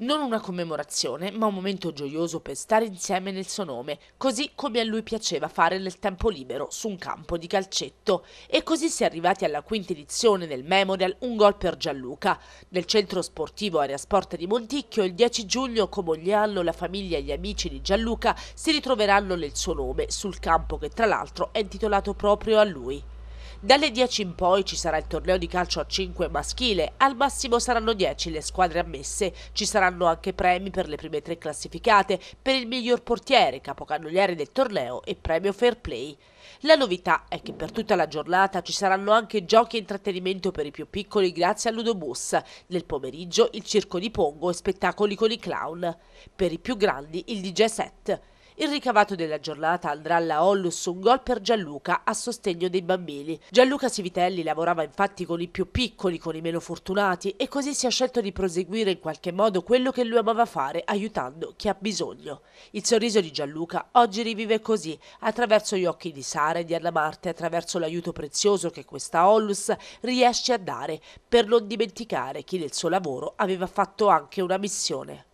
Non una commemorazione, ma un momento gioioso per stare insieme nel suo nome, così come a lui piaceva fare nel tempo libero su un campo di calcetto. E così si è arrivati alla quinta edizione del Memorial Un gol per Gianluca. Nel centro sportivo Sport di Monticchio, il 10 giugno, come ogni anno, la famiglia e gli amici di Gianluca si ritroveranno nel suo nome, sul campo che tra l'altro è intitolato proprio a lui. Dalle 10 in poi ci sarà il torneo di calcio a 5 maschile, al massimo saranno 10 le squadre ammesse, ci saranno anche premi per le prime tre classificate, per il miglior portiere, capocannoniere del torneo e premio fair play. La novità è che per tutta la giornata ci saranno anche giochi e intrattenimento per i più piccoli grazie all'Udobus, nel pomeriggio il circo di Pongo e spettacoli con i clown, per i più grandi il DJ set. Il ricavato della giornata andrà alla Ollus un gol per Gianluca a sostegno dei bambini. Gianluca Sivitelli lavorava infatti con i più piccoli, con i meno fortunati e così si è scelto di proseguire in qualche modo quello che lui amava fare, aiutando chi ha bisogno. Il sorriso di Gianluca oggi rivive così, attraverso gli occhi di Sara e di Anna Marte, attraverso l'aiuto prezioso che questa Ollus riesce a dare per non dimenticare chi nel suo lavoro aveva fatto anche una missione.